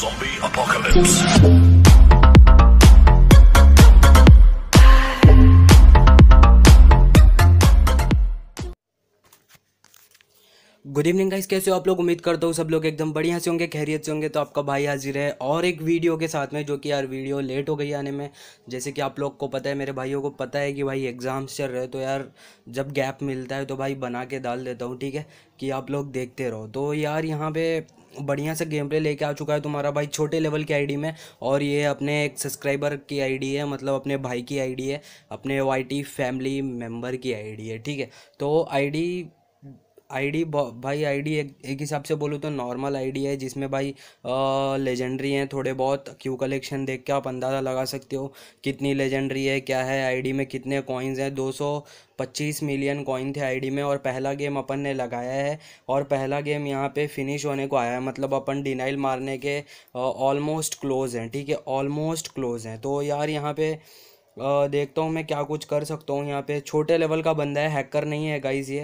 Zombie apocalypse. Good evening guys कैसे हो आप लोग उम्मीद करता हूँ सब लोग एकदम बढ़िया से होंगे खैरियत से होंगे तो आपका भाई हाजिर है और एक वीडियो के साथ में जो कि यार वीडियो लेट हो गई आने में जैसे कि आप लोग को पता है मेरे भाइयों को पता है कि भाई एग्ज़ाम्स चल रहे तो यार जब गैप मिलता है तो भाई बना के डाल देता हूँ ठीक है कि आप लोग देखते रहो तो यार यहाँ पे बढ़िया सा गेम प्ले लेके आ चुका है तुम्हारा भाई छोटे लेवल की आईडी में और ये अपने एक सब्सक्राइबर की आईडी है मतलब अपने भाई की आईडी है अपने वाईटी फैमिली मेम्बर की आईडी है ठीक है तो आईडी आईडी भाई आईडी एक एक हिसाब से बोलूँ तो नॉर्मल आईडी है जिसमें भाई लेजेंडरी हैं थोड़े बहुत क्यू कलेक्शन देख के आप अंदाज़ा लगा सकते हो कितनी लेजेंडरी है क्या है आईडी में कितने कॉइन्स हैं दो सौ पच्चीस मिलियन कॉइन थे आईडी में और पहला गेम अपन ने लगाया है और पहला गेम यहाँ पे फिनिश होने को आया है मतलब अपन डिनाइल मारने के ऑलमोस्ट क्लोज़ हैं ठीक है ऑलमोस्ट क्लोज़ हैं तो यार यहाँ पे देखता हूँ मैं क्या कुछ कर सकता हूँ यहाँ पे छोटे लेवल का बंदा है हैकर नहीं है गाइज ये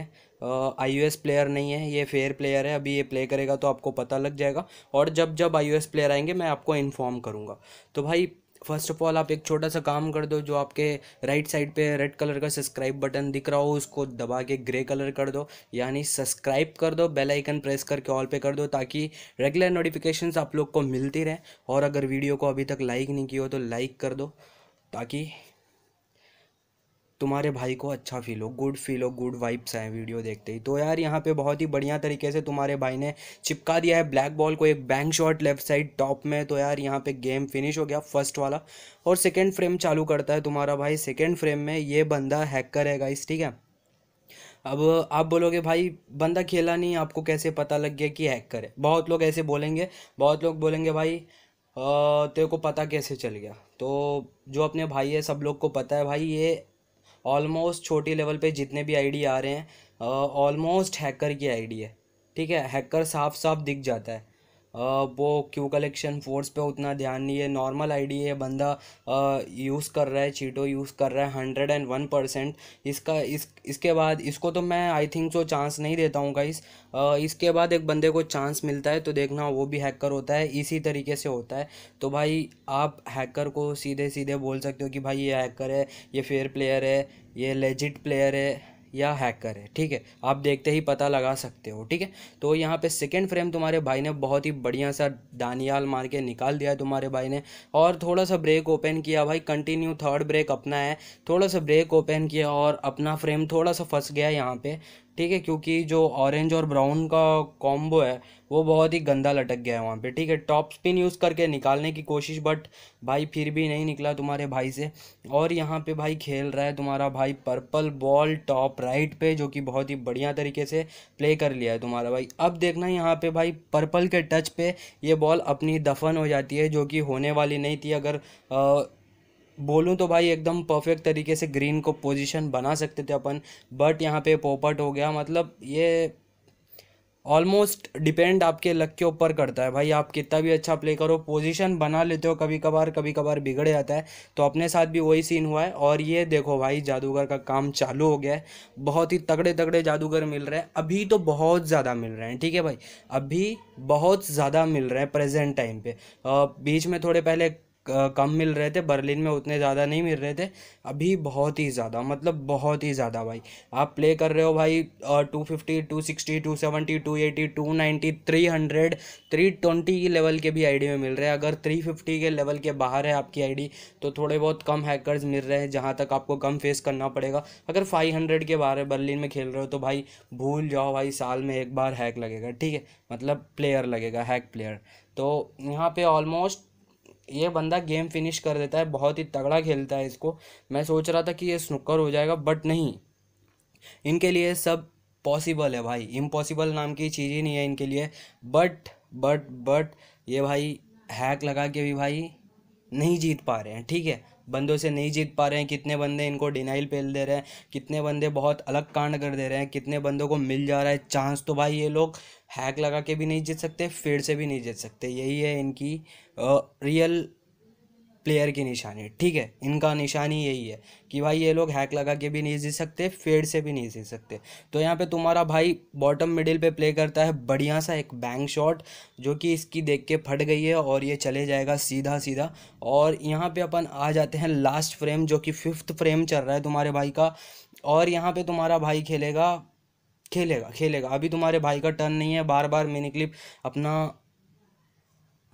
आई प्लेयर नहीं है ये फेयर प्लेयर है अभी ये प्ले करेगा तो आपको पता लग जाएगा और जब जब आई प्लेयर आएंगे मैं आपको इन्फॉर्म करूँगा तो भाई फर्स्ट ऑफ ऑल आप एक छोटा सा काम कर दो जो आपके राइट साइड पे रेड कलर का सब्सक्राइब बटन दिख रहा हो उसको दबा के ग्रे कलर कर दो यानी सब्सक्राइब कर दो बेल आइकन प्रेस करके ऑल पे कर दो ताकि रेगुलर नोटिफिकेशंस आप लोग को मिलती रहे और अगर वीडियो को अभी तक लाइक नहीं की हो तो लाइक कर दो ताकि तुम्हारे भाई को अच्छा फील हो गुड फील हो गुड वाइब्स आए वीडियो देखते ही तो यार यहाँ पे बहुत ही बढ़िया तरीके से तुम्हारे भाई ने चिपका दिया है ब्लैक बॉल को एक bank shot left side top में तो यार यहाँ पे गेम फिनिश हो गया फर्स्ट वाला और सेकेंड फ्रेम चालू करता है तुम्हारा भाई सेकेंड फ्रेम में ये बंदा हैकर है गाइस ठीक है अब आप बोलोगे भाई बंदा खेला नहीं आपको कैसे पता लग गया कि हैकर है बहुत लोग ऐसे बोलेंगे बहुत लोग बोलेंगे भाई तेरे को पता कैसे चल गया तो जो अपने भाई है सब लोग को पता है भाई ये ऑलमोस्ट छोटी लेवल पे जितने भी आईडी आ रहे हैं ऑलमोस्ट हैकर की आईडी है ठीक है हैकर साफ साफ दिख जाता है वो क्यू कलेक्शन फोर्स पे उतना ध्यान नहीं है नॉर्मल आईडी है बंदा यूज़ कर रहा है चीटो यूज़ कर रहा है हंड्रेड एंड वन परसेंट इसका इस इसके बाद इसको तो मैं आई थिंक सो चांस नहीं देता हूँ गाइस इसके बाद एक बंदे को चांस मिलता है तो देखना वो भी हैकर होता है इसी तरीके से होता है तो भाई आप हैकर को सीधे सीधे बोल सकते हो कि भाई ये हैकर है ये फेयर प्लेयर है ये लेजिट प्लेयर है या हैकर है ठीक है आप देखते ही पता लगा सकते हो ठीक है तो यहाँ पे सेकेंड फ्रेम तुम्हारे भाई ने बहुत ही बढ़िया सा दानियाल मार के निकाल दिया है तुम्हारे भाई ने और थोड़ा सा ब्रेक ओपन किया भाई कंटिन्यू थर्ड ब्रेक अपना है थोड़ा सा ब्रेक ओपन किया और अपना फ्रेम थोड़ा सा फंस गया यहाँ पे ठीक है क्योंकि जो ऑरेंज और ब्राउन का कॉम्बो है वो बहुत ही गंदा लटक गया है वहाँ पे ठीक है टॉप स्पिन यूज़ करके निकालने की कोशिश बट भाई फिर भी नहीं निकला तुम्हारे भाई से और यहाँ पे भाई खेल रहा है तुम्हारा भाई पर्पल बॉल टॉप राइट पे जो कि बहुत ही बढ़िया तरीके से प्ले कर लिया है तुम्हारा भाई अब देखना यहाँ पर भाई पर्पल के टच पर ये बॉल अपनी दफन हो जाती है जो कि होने वाली नहीं थी अगर आ, बोलूँ तो भाई एकदम परफेक्ट तरीके से ग्रीन को पोजीशन बना सकते थे अपन बट यहाँ पे पोपट हो गया मतलब ये ऑलमोस्ट डिपेंड आपके लक के ऊपर करता है भाई आप कितना भी अच्छा प्ले करो पोजीशन बना लेते हो कभी कभार कभी कभार बिगड़ जाता है तो अपने साथ भी वही सीन हुआ है और ये देखो भाई जादूगर का काम चालू हो गया है बहुत ही तगड़े तगड़े जादूगर मिल रहे हैं अभी तो बहुत ज़्यादा मिल रहे हैं ठीक है भाई अभी बहुत ज़्यादा मिल रहे हैं प्रेजेंट टाइम पर बीच में थोड़े पहले कम मिल रहे थे बर्लिन में उतने ज़्यादा नहीं मिल रहे थे अभी बहुत ही ज़्यादा मतलब बहुत ही ज़्यादा भाई आप प्ले कर रहे हो भाई two fifty two sixty two seventy two eighty two ninety three hundred three twenty की लेवल के भी आईडी में मिल रहे हैं अगर थ्री फिफ्टी के लेवल के बाहर है आपकी आईडी तो थोड़े बहुत कम हैकर्स मिल रहे हैं जहाँ तक आपको कम फेस करना पड़ेगा अगर फाइव हंड्रेड के बाहर है बर्लिन में खेल रहे हो तो भाई भूल जाओ भाई साल में एक बार हैक लगेगा ठीक है मतलब प्लेयर लगेगा हैक प्लेयर तो यहाँ पे ऑलमोस्ट ये बंदा गेम फिनिश कर देता है बहुत ही तगड़ा खेलता है इसको मैं सोच रहा था कि ये स्नुकर हो जाएगा बट नहीं इनके लिए सब पॉसिबल है भाई इम्पॉसिबल नाम की चीज़ ही नहीं है इनके लिए बट बट बट ये भाई हैक लगा के भी भाई नहीं जीत पा रहे हैं ठीक है बंदों से नहीं जीत पा रहे हैं कितने बंदे इनको डिनाइल पेल दे रहे हैं कितने बंदे बहुत अलग कांड कर दे रहे हैं कितने बंदों को मिल जा रहा है चांस तो भाई ये लोग हैक लगा के भी नहीं जीत सकते फिर से भी नहीं जीत सकते यही है इनकी रियल प्लेयर की निशानी ठीक है इनका निशानी यही है कि भाई ये लोग हैक लगा के भी नहीं जीत सकते फेड से भी नहीं जीत सकते तो यहाँ पे तुम्हारा भाई बॉटम मिडिल पे प्ले करता है बढ़िया सा एक बैंक शॉट जो कि इसकी देख के फट गई है और ये चले जाएगा सीधा सीधा और यहाँ पे अपन आ जाते हैं लास्ट फ्रेम जो कि फिफ्थ फ्रेम चल रहा है तुम्हारे भाई का और यहाँ पर तुम्हारा भाई खेलेगा खेलेगा खेलेगा अभी तुम्हारे भाई का टर्न नहीं है बार बार मिनी क्लिप अपना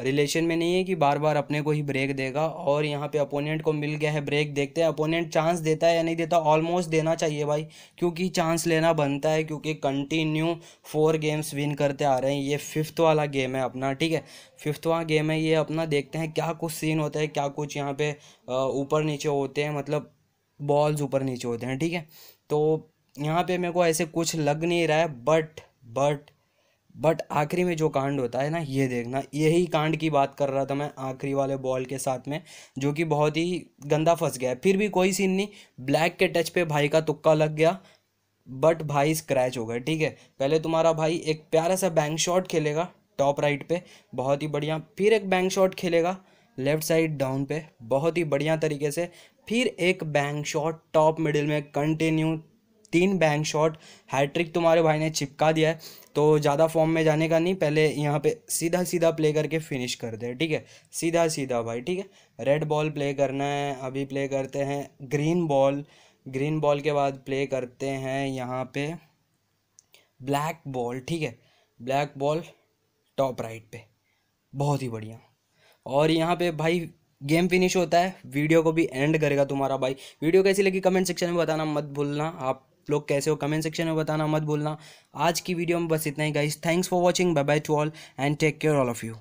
रिलेशन में नहीं है कि बार बार अपने को ही ब्रेक देगा और यहाँ पे अपोनेंट को मिल गया है ब्रेक देखते हैं अपोनेंट चांस देता है या नहीं देता ऑलमोस्ट देना चाहिए भाई क्योंकि चांस लेना बनता है क्योंकि कंटिन्यू फोर गेम्स विन करते आ रहे हैं ये फिफ्थ वाला गेम है अपना ठीक है फिफ्थ वाला गेम है ये अपना देखते हैं क्या कुछ सीन होता है क्या कुछ यहाँ पे ऊपर नीचे होते हैं मतलब बॉल्स ऊपर नीचे होते हैं ठीक है तो यहाँ पर मेरे को ऐसे कुछ लग नहीं रहा है बट बट बट आखिरी में जो कांड होता है ना ये देखना यही कांड की बात कर रहा था मैं आखिरी वाले बॉल के साथ में जो कि बहुत ही गंदा फंस गया है फिर भी कोई सीन नहीं ब्लैक के टच पे भाई का तुक्का लग गया बट भाई स्क्रैच हो गए ठीक है पहले तुम्हारा भाई एक प्यारा सा बैंक शॉट खेलेगा टॉप राइट पे बहुत ही बढ़िया फिर एक बैंक शॉट खेलेगा लेफ्ट साइड डाउन पे बहुत ही बढ़िया तरीके से फिर एक बैंक शॉट टॉप मिडिल में कंटिन्यू तीन बैंक शॉट हैट्रिक तुम्हारे भाई ने चिपका दिया है तो ज़्यादा फॉर्म में जाने का नहीं पहले यहाँ पे सीधा सीधा प्ले करके फिनिश कर दे ठीक है सीधा सीधा भाई ठीक है रेड बॉल प्ले करना है अभी प्ले करते हैं ग्रीन बॉल ग्रीन बॉल के बाद प्ले करते हैं यहाँ पे ब्लैक बॉल ठीक है ब्लैक बॉल टॉप राइट पे बहुत ही बढ़िया और यहाँ पे भाई गेम फिनिश होता है वीडियो को भी एंड करेगा तुम्हारा भाई वीडियो कैसी लगी कमेंट सेक्शन में बताना मत भूलना आप लोग कैसे हो कमेंट सेक्शन में बताना मत भूलना आज की वीडियो में बस इतना ही guys thanks for watching bye bye to all and take care all of you